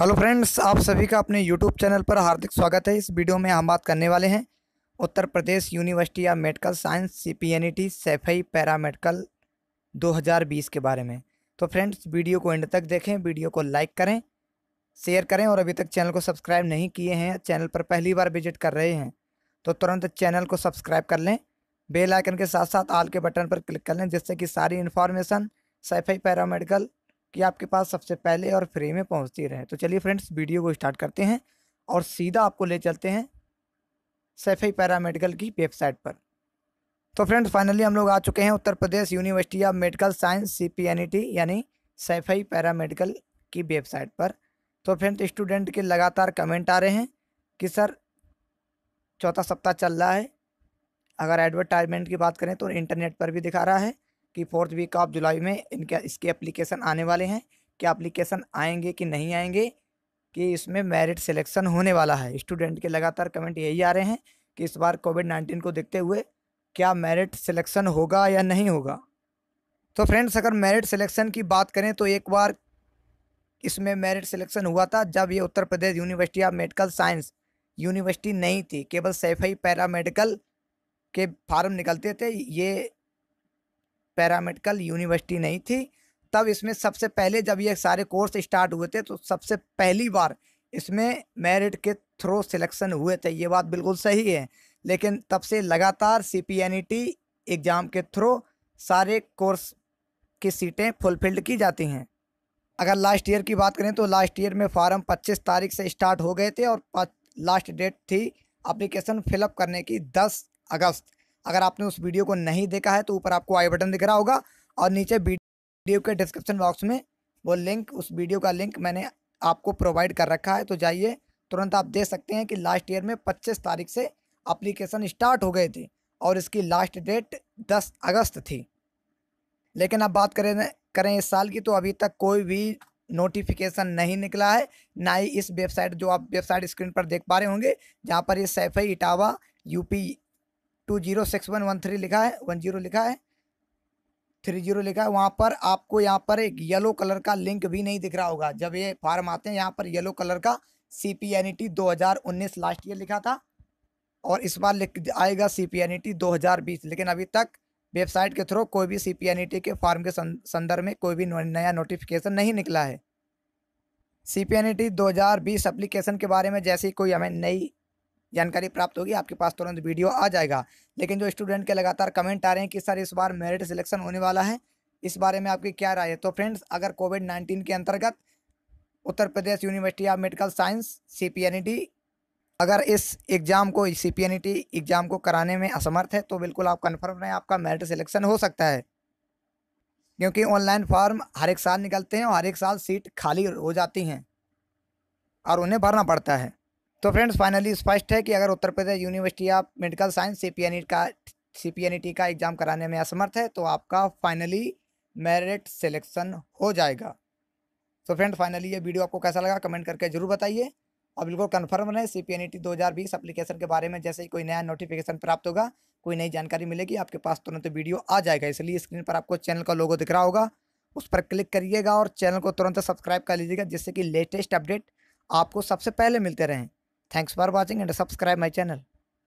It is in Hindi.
हेलो फ्रेंड्स आप सभी का अपने यूट्यूब चैनल पर हार्दिक स्वागत है इस वीडियो में हम बात करने वाले हैं Uttar Pradesh university of medical science C P N E T paramedical दो के बारे में तो फ्रेंड्स वीडियो को एंड तक देखें वीडियो को लाइक करें शेयर करें और अभी तक चैनल को सब्सक्राइब नहीं किए हैं चैनल पर पहली बार विजिट कर रहे हैं तो तुरंत चैनल को सब्सक्राइब कर लें बेल आइकन के साथ साथ आल के बटन पर क्लिक कर लें जिससे कि सारी इन्फॉर्मेशन सैफई पैरामेडिकल कि आपके पास सबसे पहले और फ्री में पहुंचती रहे तो चलिए फ्रेंड्स वीडियो को स्टार्ट करते हैं और सीधा आपको ले चलते हैं सैफई पैरामेडिकल की वेबसाइट पर तो फ्रेंड्स फाइनली हम लोग आ चुके हैं Uttar Pradesh university of medical science C P N E T यानी पैरा पैरामेडिकल की वेबसाइट पर तो फ्रेंड्स स्टूडेंट के लगातार कमेंट आ रहे हैं कि सर चौथा सप्ताह चल रहा है अगर एडवर्टाइजमेंट की बात करें तो इंटरनेट पर भी दिखा रहा है कि फोर्थ वीक ऑफ जुलाई में इनके इसके एप्लीकेशन आने वाले हैं क्या एप्लीकेशन आएंगे कि नहीं आएंगे कि इसमें मेरिट सिलेक्शन होने वाला है स्टूडेंट के लगातार कमेंट यही आ रहे हैं कि इस बार कोविड नाइन्टीन को देखते हुए क्या मेरिट सिलेक्शन होगा या नहीं होगा तो फ्रेंड्स अगर मेरिट सिलेक्शन की बात करें तो एक बार इसमें मेरिट सिलेक्शन हुआ था जब ये Uttar Pradesh university of medical science university नहीं थी केवल सैफई मेडिकल के फार्म निकलते थे ये पैरामेडिकल यूनिवर्सिटी नहीं थी तब इसमें सबसे पहले जब ये सारे कोर्स स्टार्ट हुए थे तो सबसे पहली बार इसमें मेरिट के थ्रू सिलेक्शन हुए थे ये बात बिल्कुल सही है लेकिन तब से लगातार C P N E e T exam के थ्रू सारे कोर्स की सीटें फुलफिल्ड की जाती हैं अगर लास्ट ईयर की बात करें तो लास्ट ईयर में फार्म 25 तारीख से स्टार्ट हो गए थे और लास्ट डेट थी अप्लीकेशन फिलअप करने की 10 अगस्त अगर आपने उस वीडियो को नहीं देखा है तो ऊपर आपको आई बटन दिख रहा होगा और नीचे वीडियो के डिस्क्रिप्शन बॉक्स में वो लिंक उस वीडियो का लिंक मैंने आपको प्रोवाइड कर रखा है तो जाइए तुरंत आप देख सकते हैं कि लास्ट ईयर में पच्चीस तारीख से अप्लीकेशन स्टार्ट हो गए थे और इसकी लास्ट डेट दस अगस्त थी लेकिन अब बात करें करें इस साल की तो अभी तक कोई भी नोटिफिकेशन नहीं निकला है ना ही इस वेबसाइट जो आप वेबसाइट स्क्रीन पर देख पा रहे होंगे जहाँ पर ये Saifai Etawah UP two zero six one one three लिखा है वन जीरो लिखा है थ्री जीरो लिखा है वहाँ पर आपको यहाँ पर एक येलो कलर का लिंक भी नहीं दिख रहा होगा जब ये फार्म आते हैं यहाँ पर येलो कलर का C P N E T दो हज़ार उन्नीस लास्ट ईयर लिखा था और इस बार लिख आएगा C P N E T दो हज़ार बीस लेकिन अभी तक वेबसाइट के थ्रू कोई भी C P N E T के फार्म के संदर्भ में कोई भी नया नोटिफिकेशन नहीं निकला है C P N E T दो हज़ार बीस अप्लीकेशन के बारे में जैसे ही कोई हमें नई जानकारी प्राप्त होगी आपके पास तुरंत वीडियो आ जाएगा लेकिन जो स्टूडेंट के लगातार कमेंट आ रहे हैं कि सर इस बार मेरिट सिलेक्शन होने वाला है इस बारे में आपकी क्या राय है तो फ्रेंड्स अगर कोविड नाइन्टीन के अंतर्गत Uttar Pradesh university of medical science सी अगर इस एग्ज़ाम को सी एग्ज़ाम को कराने में असमर्थ है तो बिल्कुल आप कन्फर्म रहें आपका मेरिट सिलेक्शन हो सकता है क्योंकि ऑनलाइन फॉर्म हर एक साल निकलते हैं और हर एक साल सीट खाली हो जाती हैं और उन्हें भरना पड़ता है तो फ्रेंड्स फाइनली स्पष्ट है कि अगर Uttar Pradesh university of medical science C P का सी पी का एग्ज़ाम कराने में असमर्थ है तो आपका फाइनली मेरिट सिलेक्शन हो जाएगा तो फ्रेंड फाइनली ये वीडियो आपको कैसा लगा कमेंट करके जरूर बताइए और बिल्कुल कन्फर्म रहे C P N E T दो हज़ार बीस अप्लीकेशन के बारे में जैसे ही कोई नया नोटिफिकेशन प्राप्त होगा कोई नई जानकारी मिलेगी आपके पास तुरंत तो वीडियो आ जाएगा इसलिए स्क्रीन पर आपको चैनल का लोगो दिख रहा होगा उस पर क्लिक करिएगा और चैनल को तुरंत सब्सक्राइब कर लीजिएगा जिससे कि लेटेस्ट अपडेट आपको सबसे पहले मिलते रहें Thanks for watching and subscribe my channel.